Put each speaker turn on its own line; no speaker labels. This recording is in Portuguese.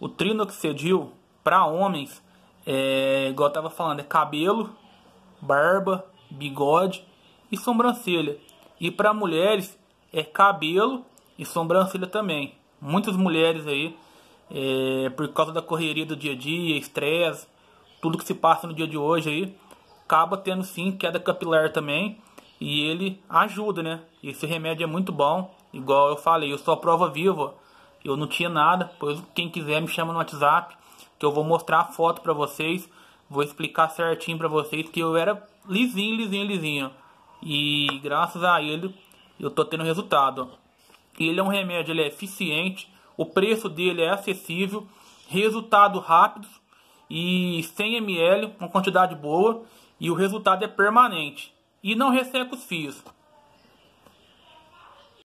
O trinoxedil para homens, é, igual eu tava falando, é cabelo, barba, bigode e sobrancelha. E para mulheres é cabelo e sobrancelha também. Muitas mulheres aí, é, por causa da correria do dia a dia, estresse, tudo que se passa no dia de hoje aí, acaba tendo sim queda capilar também. E ele ajuda, né? Esse remédio é muito bom. Igual eu falei, eu sou a prova viva eu não tinha nada, pois quem quiser me chama no WhatsApp, que eu vou mostrar a foto para vocês, vou explicar certinho para vocês que eu era lisinho, lisinho, lisinho. E graças a ele eu tô tendo resultado. Ele é um remédio, ele é eficiente, o preço dele é acessível, resultado rápido e 100 ml, uma quantidade boa e o resultado é permanente e não resseca os fios.